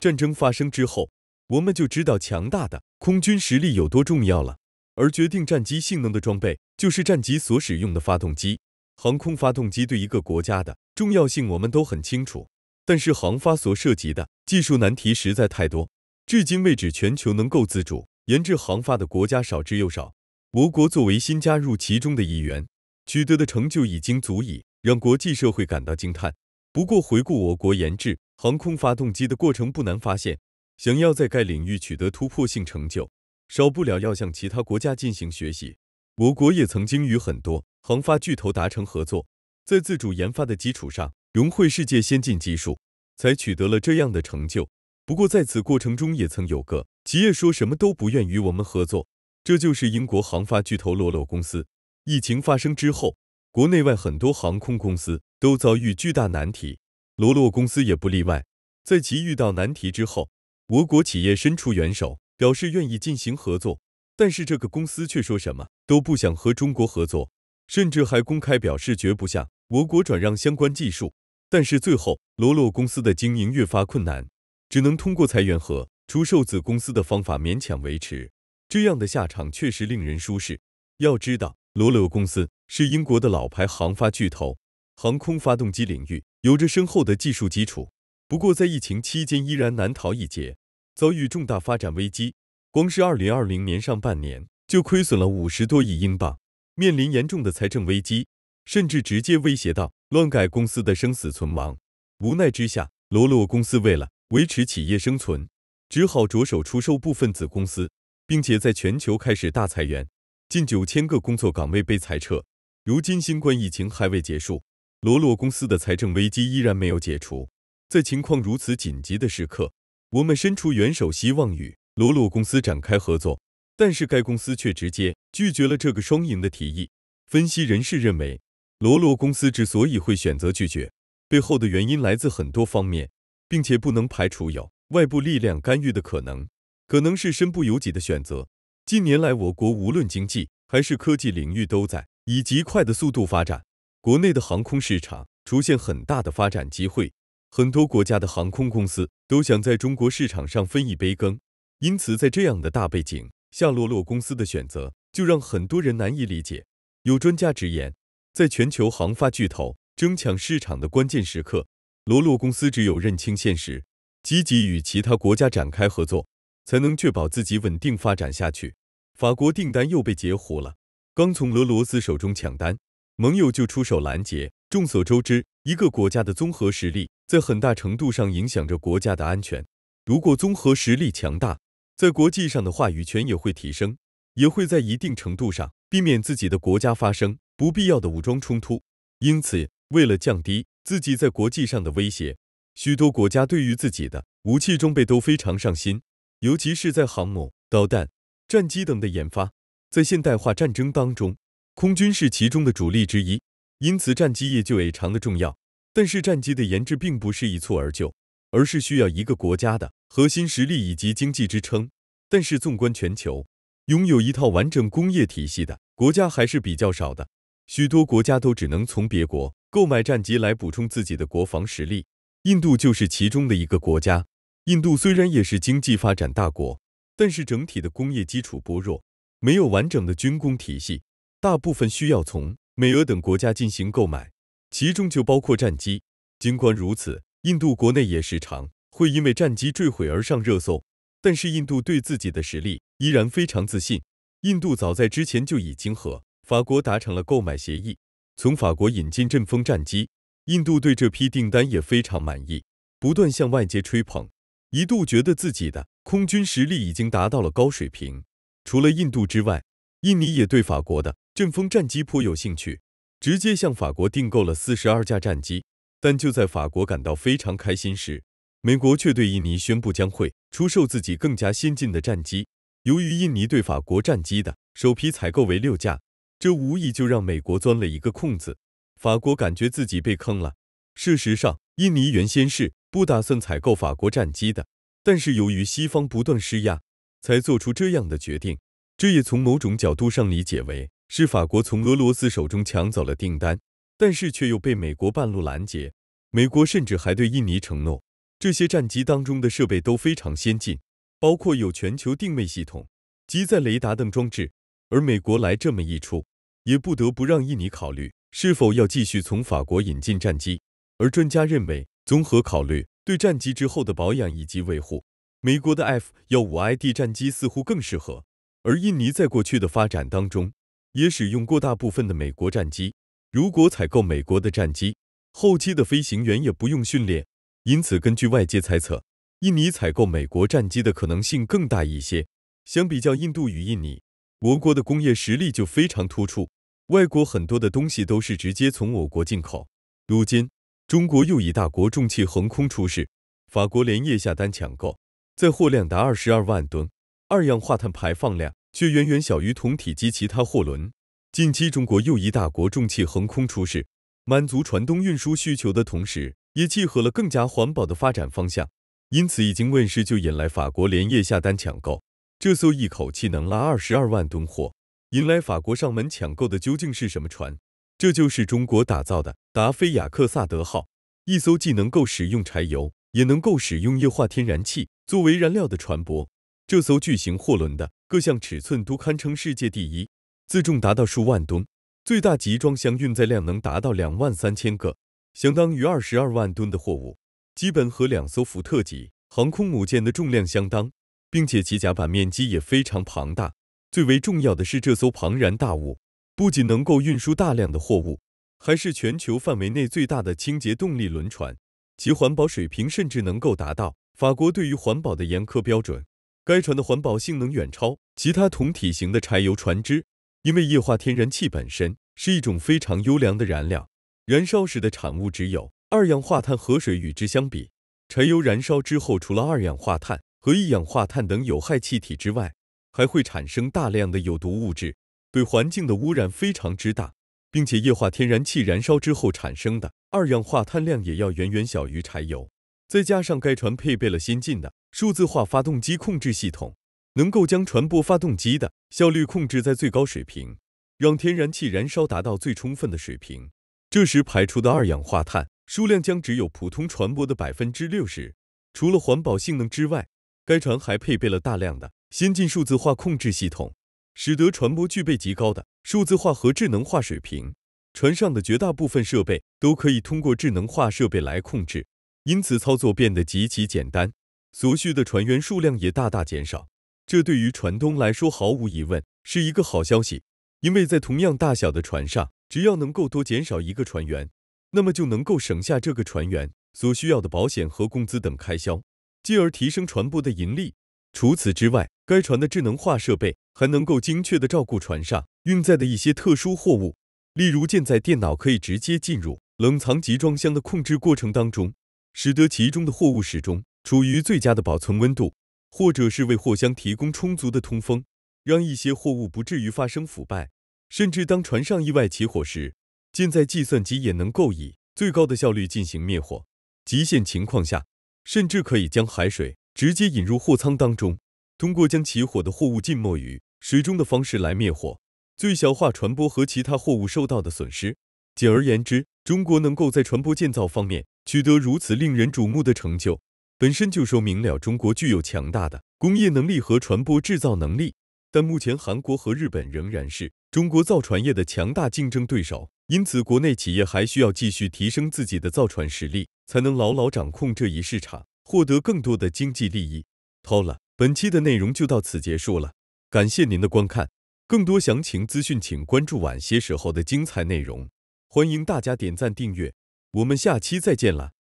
战争发生之后，我们就知道强大的空军实力有多重要了。而决定战机性能的装备，就是战机所使用的发动机。航空发动机对一个国家的重要性，我们都很清楚。但是，航发所涉及的技术难题实在太多，至今为止，全球能够自主研制航发的国家少之又少。我国作为新加入其中的一员，取得的成就已经足以让国际社会感到惊叹。不过，回顾我国研制。航空发动机的过程不难发现，想要在该领域取得突破性成就，少不了要向其他国家进行学习。我国也曾经与很多航发巨头达成合作，在自主研发的基础上融汇世界先进技术，才取得了这样的成就。不过在此过程中，也曾有个企业说什么都不愿与我们合作，这就是英国航发巨头罗罗公司。疫情发生之后，国内外很多航空公司都遭遇巨大难题。罗罗公司也不例外，在其遇到难题之后，我国企业伸出援手，表示愿意进行合作，但是这个公司却说什么都不想和中国合作，甚至还公开表示绝不向我国转让相关技术。但是最后，罗罗公司的经营越发困难，只能通过裁员和出售子公司的方法勉强维持。这样的下场确实令人舒适。要知道，罗罗公司是英国的老牌航发巨头，航空发动机领域。有着深厚的技术基础，不过在疫情期间依然难逃一劫，遭遇重大发展危机。光是2020年上半年就亏损了五十多亿英镑，面临严重的财政危机，甚至直接威胁到乱改公司的生死存亡。无奈之下，罗罗公司为了维持企业生存，只好着手出售部分子公司，并且在全球开始大裁员，近九千个工作岗位被裁撤。如今新冠疫情还未结束。罗洛公司的财政危机依然没有解除，在情况如此紧急的时刻，我们伸出援手，希望与罗洛公司展开合作，但是该公司却直接拒绝了这个双赢的提议。分析人士认为，罗洛公司之所以会选择拒绝，背后的原因来自很多方面，并且不能排除有外部力量干预的可能，可能是身不由己的选择。近年来，我国无论经济还是科技领域都在以极快的速度发展。国内的航空市场出现很大的发展机会，很多国家的航空公司都想在中国市场上分一杯羹。因此，在这样的大背景下，罗洛公司的选择就让很多人难以理解。有专家直言，在全球航发巨头争抢市场的关键时刻，罗洛公司只有认清现实，积极与其他国家展开合作，才能确保自己稳定发展下去。法国订单又被截胡了，刚从俄罗斯手中抢单。盟友就出手拦截。众所周知，一个国家的综合实力在很大程度上影响着国家的安全。如果综合实力强大，在国际上的话语权也会提升，也会在一定程度上避免自己的国家发生不必要的武装冲突。因此，为了降低自己在国际上的威胁，许多国家对于自己的武器装备都非常上心，尤其是在航母、导弹、战机等的研发。在现代化战争当中。空军是其中的主力之一，因此战机也就也常的重要。但是战机的研制并不是一蹴而就，而是需要一个国家的核心实力以及经济支撑。但是纵观全球，拥有一套完整工业体系的国家还是比较少的，许多国家都只能从别国购买战机来补充自己的国防实力。印度就是其中的一个国家。印度虽然也是经济发展大国，但是整体的工业基础薄弱，没有完整的军工体系。大部分需要从美俄等国家进行购买，其中就包括战机。尽管如此，印度国内也时常会因为战机坠毁而上热搜。但是，印度对自己的实力依然非常自信。印度早在之前就已经和法国达成了购买协议，从法国引进阵风战机。印度对这批订单也非常满意，不断向外界吹捧，一度觉得自己的空军实力已经达到了高水平。除了印度之外，印尼也对法国的阵风战机颇有兴趣，直接向法国订购了四十二架战机。但就在法国感到非常开心时，美国却对印尼宣布将会出售自己更加先进的战机。由于印尼对法国战机的首批采购为六架，这无疑就让美国钻了一个空子。法国感觉自己被坑了。事实上，印尼原先是不打算采购法国战机的，但是由于西方不断施压，才做出这样的决定。这也从某种角度上理解为。是法国从俄罗斯手中抢走了订单，但是却又被美国半路拦截。美国甚至还对印尼承诺，这些战机当中的设备都非常先进，包括有全球定位系统机载雷达等装置。而美国来这么一出，也不得不让印尼考虑是否要继续从法国引进战机。而专家认为，综合考虑对战机之后的保养以及维护，美国的 F 幺五 ID 战机似乎更适合。而印尼在过去的发展当中，也使用过大部分的美国战机。如果采购美国的战机，后期的飞行员也不用训练。因此，根据外界猜测，印尼采购美国战机的可能性更大一些。相比较印度与印尼，我国的工业实力就非常突出。外国很多的东西都是直接从我国进口。如今，中国又一大国重器横空出世，法国连夜下单抢购，在货量达二十二万吨，二氧化碳排放量。却远远小于同体积其他货轮。近期，中国又一大国重器横空出世，满足船东运输需求的同时，也契合了更加环保的发展方向。因此，一经问世就引来法国连夜下单抢购。这艘一口气能拉二十二万吨货，引来法国上门抢购的究竟是什么船？这就是中国打造的达菲亚克萨德号，一艘既能够使用柴油，也能够使用液化天然气作为燃料的船舶。这艘巨型货轮的各项尺寸都堪称世界第一，自重达到数万吨，最大集装箱运载量能达到两万三千个，相当于二十二万吨的货物，基本和两艘福特级航空母舰的重量相当，并且其甲板面积也非常庞大。最为重要的是，这艘庞然大物不仅能够运输大量的货物，还是全球范围内最大的清洁动力轮船，其环保水平甚至能够达到法国对于环保的严苛标准。该船的环保性能远超其他同体型的柴油船只，因为液化天然气本身是一种非常优良的燃料，燃烧时的产物只有二氧化碳和水。与之相比，柴油燃烧之后除了二氧化碳和一氧化碳等有害气体之外，还会产生大量的有毒物质，对环境的污染非常之大，并且液化天然气燃烧之后产生的二氧化碳量也要远远小于柴油。再加上该船配备了先进的数字化发动机控制系统，能够将船舶发动机的效率控制在最高水平，让天然气燃烧达到最充分的水平。这时排出的二氧化碳数量将只有普通船舶的百分之六十。除了环保性能之外，该船还配备了大量的先进数字化控制系统，使得船舶具备极高的数字化和智能化水平。船上的绝大部分设备都可以通过智能化设备来控制。因此，操作变得极其简单，所需的船员数量也大大减少。这对于船东来说，毫无疑问是一个好消息，因为在同样大小的船上，只要能够多减少一个船员，那么就能够省下这个船员所需要的保险和工资等开销，继而提升船舶的盈利。除此之外，该船的智能化设备还能够精确的照顾船上运载的一些特殊货物，例如舰载电脑可以直接进入冷藏集装箱的控制过程当中。使得其中的货物始终处于最佳的保存温度，或者是为货箱提供充足的通风，让一些货物不至于发生腐败。甚至当船上意外起火时，舰载计算机也能够以最高的效率进行灭火。极限情况下，甚至可以将海水直接引入货舱当中，通过将起火的货物浸没于水中的方式来灭火，最小化船舶和其他货物受到的损失。简而言之，中国能够在船舶建造方面。取得如此令人瞩目的成就，本身就说明了中国具有强大的工业能力和船舶制造能力。但目前，韩国和日本仍然是中国造船业的强大竞争对手，因此国内企业还需要继续提升自己的造船实力，才能牢牢掌控这一市场，获得更多的经济利益。好了，本期的内容就到此结束了，感谢您的观看。更多详情资讯，请关注晚些时候的精彩内容。欢迎大家点赞订阅。我们下期再见了。